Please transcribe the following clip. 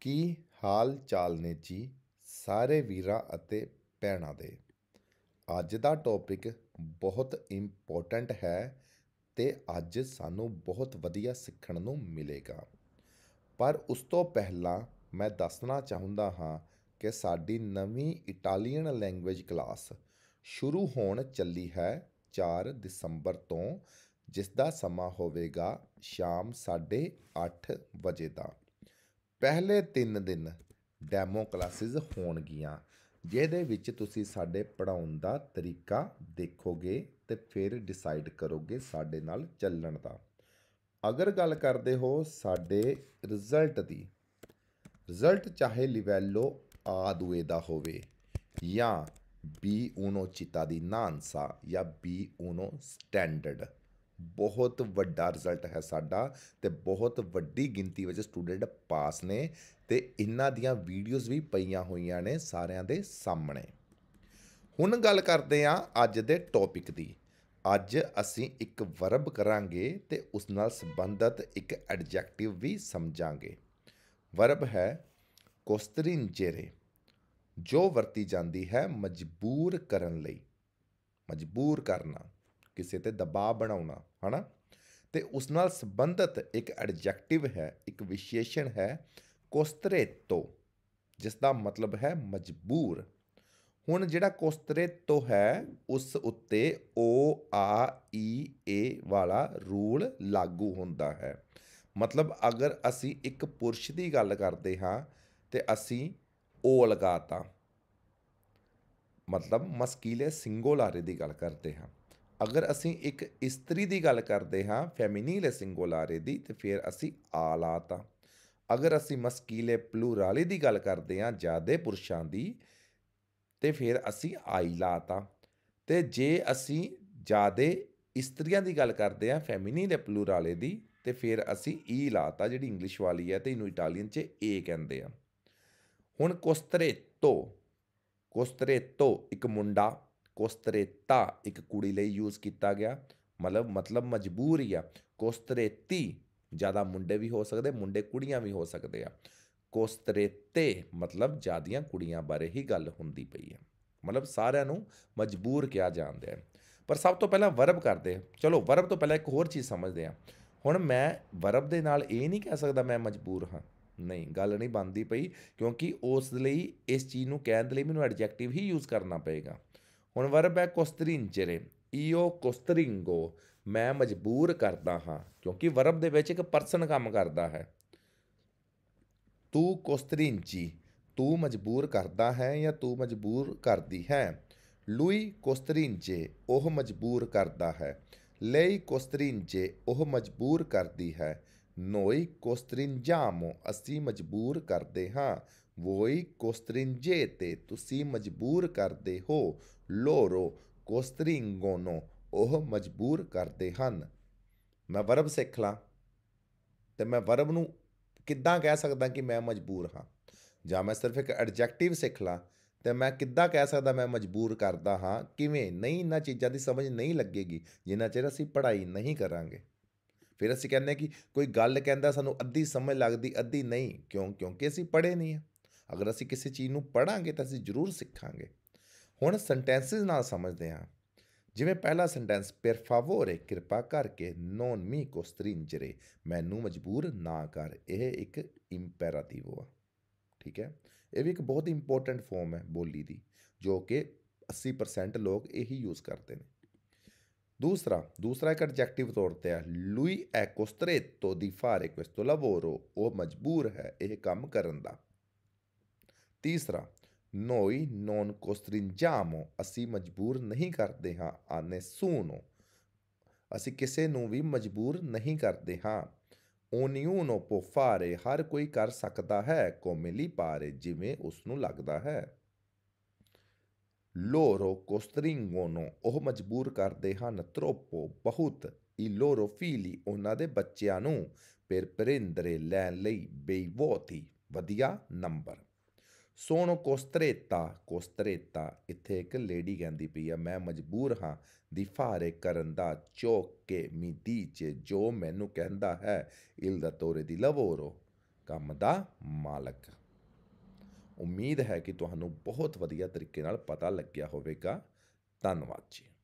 ਕੀ ਹਾਲ ਚਾਲ ਨੇ ਜੀ ਸਾਰੇ ਵੀਰਾਂ ਅਤੇ ਭੈਣਾਂ ਦੇ ਅੱਜ ਦਾ ਟੌਪਿਕ ਬਹੁਤ ਇੰਪੋਰਟੈਂਟ ਹੈ ਤੇ ਅੱਜ ਸਾਨੂੰ ਬਹੁਤ ਵਧੀਆ ਸਿੱਖਣ ਨੂੰ ਮਿਲੇਗਾ ਪਰ ਉਸ ਤੋਂ ਪਹਿਲਾਂ ਮੈਂ ਦੱਸਣਾ ਚਾਹੁੰਦਾ ਹਾਂ ਕਿ ਸਾਡੀ ਨਵੀਂ ਇਟਾਲੀਅਨ ਲੈਂਗੁਏਜ ਕਲਾਸ ਸ਼ੁਰੂ ਹੋਣ ਚੱਲੀ ਹੈ 4 ਦਸੰਬਰ ਤੋਂ ਜਿਸ ਦਾ ਸਮਾਂ ਹੋਵੇਗਾ ਸ਼ਾਮ 8:30 ਵਜੇ ਦਾ ਪਹਿਲੇ 3 ਦਿਨ ਡੈਮੋ ਕਲਾਸਿਸ ਹੋਣਗੀਆਂ ਜਿਹਦੇ ਵਿੱਚ ਤੁਸੀਂ ਸਾਡੇ ਪੜਾਉਣ ਦਾ ਤਰੀਕਾ ਦੇਖੋਗੇ ਤੇ ਫਿਰ ਡਿਸਾਈਡ ਕਰੋਗੇ ਸਾਡੇ ਨਾਲ ਚੱਲਣ ਦਾ ਅਗਰ ਗੱਲ ਕਰਦੇ ਹੋ ਸਾਡੇ ਰਿਜ਼ਲਟ ਦੀ ਰਿਜ਼ਲਟ ਚਾਹੇ ਲਿਵੈਲੋ ਆਦੂਏ ਦਾ ਹੋਵੇ ਜਾਂ ਬੀ ਉਨੋ ਚਿਤਾ ਦੀ ਨਾਂਸਾ ਜਾਂ ਬੀ ਉਨੋ ਸਟੈਂਡਰਡ ਬਹੁਤ ਵੱਡਾ ਰਿਜ਼ਲਟ ਹੈ ਸਾਡਾ ਤੇ ਬਹੁਤ ਵੱਡੀ ਗਿਣਤੀ ਵਿੱਚ ਸਟੂਡੈਂਟ ਪਾਸ ਨੇ ਤੇ ਇਹਨਾਂ ਦੀਆਂ ਵੀਡੀਓਜ਼ ਵੀ ਪਈਆਂ ਹੋਈਆਂ ਨੇ ਸਾਰਿਆਂ ਦੇ ਸਾਹਮਣੇ ਹੁਣ ਗੱਲ ਕਰਦੇ ਆਂ ਅੱਜ ਦੇ ਟੌਪਿਕ ਦੀ ਅੱਜ ਅਸੀਂ ਇੱਕ ਵਰਬ ਕਰਾਂਗੇ ਤੇ ਉਸ ਨਾਲ ਸੰਬੰਧਿਤ ਇੱਕ ਐਡਜੈਕਟਿਵ ਵੀ ਸਮਝਾਂਗੇ ਵਰਬ ਹੈ ਕੋਸਤਰਿੰਜੇਰੇ ਜੋ ਵਰਤੀ ਜਾਂਦੀ ਹੈ ਮਜਬੂਰ ਕਰਨ ਲਈ ਮਜਬੂਰ ਕਰਨਾ ਕਿਸੇ ਤੇ ਦਬਾਅ ਬਣਾਉਣਾ ਹਨਾ ਤੇ ਉਸ ਨਾਲ ਸੰਬੰਧਿਤ ਇੱਕ ਐਡਜੈਕਟਿਵ ਹੈ ਇੱਕ ਵਿਸ਼ੇਸ਼ਣ ਹੈ ਕੋਸਤਰੇਤੋ ਜਿਸ ਦਾ ਮਤਲਬ ਹੈ ਮਜਬੂਰ ਹੁਣ ਜਿਹੜਾ ਕੋਸਤਰੇਤੋ ਹੈ ਉਸ ਉੱਤੇ ਓ ਆ ਈ ਏ ਵਾਲਾ ਰੂਲ ਲਾਗੂ ਹੁੰਦਾ ਹੈ ਮਤਲਬ ਅਗਰ ਅਸੀਂ ਇੱਕ ਪੁਰਸ਼ ਦੀ ਗੱਲ ਕਰਦੇ ਹਾਂ ਤੇ ਅਸੀਂ ਓ ਲਗਾਤਾ ਮਤਲਬ ਮਸਕੀਲੇ ਸਿੰਗੂਲਾਰੇ ਦੀ ਗੱਲ ਕਰਦੇ ਹਾਂ ਅਗਰ ਅਸੀਂ ਇੱਕ ਇਸਤਰੀ ਦੀ ਗੱਲ ਕਰਦੇ ਹਾਂ ਫੈਮਿਨੀਲ ਸਿੰਗੂਲਾਰੇ ਦੀ ਤੇ ਫਿਰ ਅਸੀਂ ਆਲਾਤ ਆ ਅਗਰ ਅਸੀਂ ਮਸਕੀਲੇ ਪਲੂਰਾਲੇ ਦੀ ਗੱਲ ਕਰਦੇ ਹਾਂ ਜਿਆਦੇ ਪੁਰਸ਼ਾਂ ਦੀ ਤੇ ਫਿਰ ਅਸੀਂ ਆਇਲਾਤ ਆ ਤੇ ਜੇ ਅਸੀਂ ਜਿਆਦੇ ਇਸਤਰੀਆਂ ਦੀ ਗੱਲ ਕਰਦੇ ਹਾਂ ਫੈਮਿਨੀਲ ਪਲੂਰਾਲੇ ਦੀ ਤੇ ਫਿਰ ਅਸੀਂ ਈ ਲਾਤਾ ਜਿਹੜੀ ਇੰਗਲਿਸ਼ ਵਾਲੀ ਹੈ ਤੇ ਇਹਨੂੰ ਇਟਾਲੀਅਨ 'ਚ ਏ ਕਹਿੰਦੇ ਆ ਹੁਣ ਕੋਸਤਰੇਤੋ ਕੋਸਤਰੇਤੋ ਇੱਕ ਮੁੰਡਾ ਕੋਸਤਰੇਤਾ ਇੱਕ ਕੁੜੀ ਲਈ ਯੂਜ਼ ਕੀਤਾ ਗਿਆ ਮਤਲਬ ਮਤਲਬ ਮਜਬੂਰੀ ਆ ਕੋਸਤਰੇਤੀ ਜਿਆਦਾ ਮੁੰਡੇ ਵੀ ਹੋ ਸਕਦੇ ਮੁੰਡੇ ਕੁੜੀਆਂ ਵੀ ਹੋ ਸਕਦੇ ਆ ਕੋਸਤਰੇਤੇ ਮਤਲਬ ਜਿਆਦੀਆਂ ਕੁੜੀਆਂ ਬਾਰੇ ਹੀ ਗੱਲ ਹੁੰਦੀ ਪਈ ਹੈ ਮਤਲਬ ਸਾਰਿਆਂ ਨੂੰ ਮਜਬੂਰ ਕਿਹਾ ਜਾਂਦਾ ਹੈ ਪਰ ਸਭ ਤੋਂ ਪਹਿਲਾਂ ਵਰਬ ਕਰਦੇ ਚਲੋ ਵਰਬ ਤੋਂ ਪਹਿਲਾਂ ਇੱਕ ਹੋਰ ਚੀਜ਼ ਸਮਝਦੇ ਆ ਹੁਣ ਮੈਂ ਵਰਬ ਦੇ ਨਾਲ ਇਹ ਨਹੀਂ ਕਹਿ ਸਕਦਾ ਮੈਂ ਮਜਬੂਰ ਹਾਂ ਨਹੀਂ ਗੱਲ ਨਹੀਂ ਬਣਦੀ ਪਈ ਕਿਉਂਕਿ ਉਸ ਲਈ ਇਸ ਚੀਜ਼ ਨੂੰ ਕਹਿਣ ਦੇ ਲਈ ਮੈਨੂੰ ਐਡਜੈਕਟਿਵ ਹੀ ਯੂਜ਼ ਕਰਨਾ ਪਏਗਾ ਹੁਣ ਵਰਬ ਹੈ ਕੋਸਤਰਿੰਜਰੇ ਈਓ ਕੋਸਤਰਿੰਗੋ ਮੈਂ ਮਜਬੂਰ ਕਰਦਾ ਹਾਂ ਕਿਉਂਕਿ ਵਰਬ ਦੇ ਵਿੱਚ ਇੱਕ ਪਰਸਨ ਕੰਮ ਕਰਦਾ ਹੈ ਤੂੰ ਕੋਸਤਰਿੰਜੀ ਤੂੰ ਮਜਬੂਰ ਕਰਦਾ ਹੈ ਜਾਂ ਤੂੰ ਮਜਬੂਰ ਕਰਦੀ ਹੈ ਲੂਈ ਕੋਸਤਰਿੰਜੇ ਉਹ ਮਜਬੂਰ ਕਰਦਾ ਹੈ ਲਈ ਕੋਸਤਰਿੰਜੇ ਉਹ ਮਜਬੂਰ ਕਰਦੀ ਹੈ ਨੋਈ ਕੋਸਤਰਿੰਜਾਮੋ ਅਸੀਂ ਮਜਬੂਰ ਕਰਦੇ ਹਾਂ ਕੋਸਤ੍ਰਿੰਜੇ ਤੇ ਤੁਸੀਂ ਮਜਬੂਰ ਕਰਦੇ ਹੋ ਲੋਰੋ ਕੋਸਤ੍ਰਿੰਗੋਨੋ ਉਹ ਮਜਬੂਰ ਕਰਦੇ ਹਨ ਮੈਂ ਵਰਬ ਸਿੱਖ ਲਾਂ ਤੇ ਮੈਂ ਵਰਬ ਨੂੰ ਕਿੱਦਾਂ ਕਹਿ ਸਕਦਾ ਕਿ ਮੈਂ ਮਜਬੂਰ ਹਾਂ ਜਾਂ ਮੈਂ ਸਿਰਫ ਇੱਕ ਐਡਜੈਕਟਿਵ ਸਿੱਖ ਲਾਂ ਤੇ ਮੈਂ ਕਿੱਦਾਂ ਕਹਿ ਸਕਦਾ ਮੈਂ ਮਜਬੂਰ ਕਰਦਾ ਹਾਂ ਕਿਵੇਂ ਨਹੀਂ ਇਹਨਾਂ ਚੀਜ਼ਾਂ ਦੀ ਸਮਝ ਨਹੀਂ ਲੱਗੇਗੀ ਜਿੰਨਾ ਚਿਰ ਅਸੀਂ ਪੜ੍ਹਾਈ ਨਹੀਂ ਕਰਾਂਗੇ ਫਿਰ ਅਸੀਂ ਕਹਿੰਦੇ ਕਿ ਕੋਈ ਗੱਲ ਕਹਿੰਦਾ ਸਾਨੂੰ ਅੱਧੀ ਸਮਝ ਲੱਗਦੀ ਅੱਧੀ ਨਹੀਂ ਕਿਉਂ ਕਿਉਂਕਿ ਅਸੀਂ ਪੜ੍ਹੇ ਨਹੀਂ ਆ ਅਗਰ ਅਸੀਂ ਕਿਸੇ ਚੀਜ਼ ਨੂੰ ਪੜਾਂਗੇ ਤਾਂ ਅਸੀਂ ਜ਼ਰੂਰ ਸਿੱਖਾਂਗੇ ਹੁਣ ਸੈਂਟੈਂਸਸ ਨਾਲ ਸਮਝਦੇ ਹਾਂ ਜਿਵੇਂ ਪਹਿਲਾ ਸੈਂਟੈਂਸ ਪਰ ਫਾਵੋਰੇ ਕਿਰਪਾ ਕਰਕੇ ਨੋਨ ਮੀ ਕੋ ਸਟ੍ਰਿੰਜਰੇ ਮੈਨੂੰ ਮਜਬੂਰ ਨਾ ਕਰ ਇਹ ਇੱਕ ਇੰਪੈਰਾਟਿਵ ਆ ਠੀਕ ਹੈ ਇਹ ਵੀ ਇੱਕ ਬਹੁਤ ਇੰਪੋਰਟੈਂਟ ਫਾਰਮ ਹੈ ਬੋਲੀ ਦੀ ਜੋ ਕਿ 80% ਲੋਕ ਇਹੀ ਯੂਜ਼ ਕਰਦੇ ਨੇ ਦੂਸਰਾ ਦੂਸਰਾ ਇੱਕ ਐਡਜੈਕਟਿਵ ਤੌਰ ਤੇ ਹੈ ਲੂਈ ਐਕੋਸਟ੍ਰੇਟੋ ਦੀ ਫਾਰੇ ਕੁਐਸਟੋ ਲਾਵੋਰੋ ਉਹ ਮਜਬੂਰ ਹੈ ਇਹ ਕੰਮ ਕਰਨ ਦਾ ਤੀਸਰਾ noi non costringiamo ਅਸੀਂ ਮਜਬੂਰ ਨਹੀਂ ਕਰਦੇ ਹਾਂ ਆ nessuno ਅਸੀਂ ਕਿਸੇ ਨੂੰ ਵੀ ਮਜਬੂਰ ਨਹੀਂ ਕਰਦੇ ਹਾਂ ognuno può fare ਹਰ ਕੋਈ ਕਰ ਸਕਦਾ ਹੈ come li pare ਜਿਵੇਂ ਉਸ ਨੂੰ ਲੱਗਦਾ ਹੈ loro costringono ਉਹ ਮਜਬੂਰ ਕਰਦੇ ਹਨ troppo ਬਹੁਤ i loro figli ਉਹਨਾਂ ਦੇ ਬੱਚਿਆਂ ਨੂੰ per prendere ਲੈਣ ਲਈ beivoti ਵਧੀਆ ਨੰਬਰ ਸੋਣ ਕੋਸਤਰੇਤਾ ਕੋਸਤਰੇਤਾ ਇੱਥੇ ਇੱਕ ਲੇਡੀ ਕਹਿੰਦੀ ਪਈ ਆ ਮੈਂ ਮਜਬੂਰ ਹਾਂ ਦਿਫਾਰੇ ਕਰਨ ਦਾ ਚੋਕ ਕੇ ਮਿੱਦੀ ਚ ਜੋ ਮੈਨੂੰ ਕਹਿੰਦਾ ਹੈ ਇਲ ਦਾ ਤੋਰੇ ਦੀ ਲਵੋਰੋ ਕੰਮ ਦਾ ਮਾਲਕ ਉਮੀਦ ਹੈ ਕਿ ਤੁਹਾਨੂੰ ਬਹੁਤ ਵਧੀਆ ਤਰੀਕੇ ਨਾਲ ਪਤਾ ਲੱਗਿਆ ਹੋਵੇਗਾ ਧੰਨਵਾਦ ਜੀ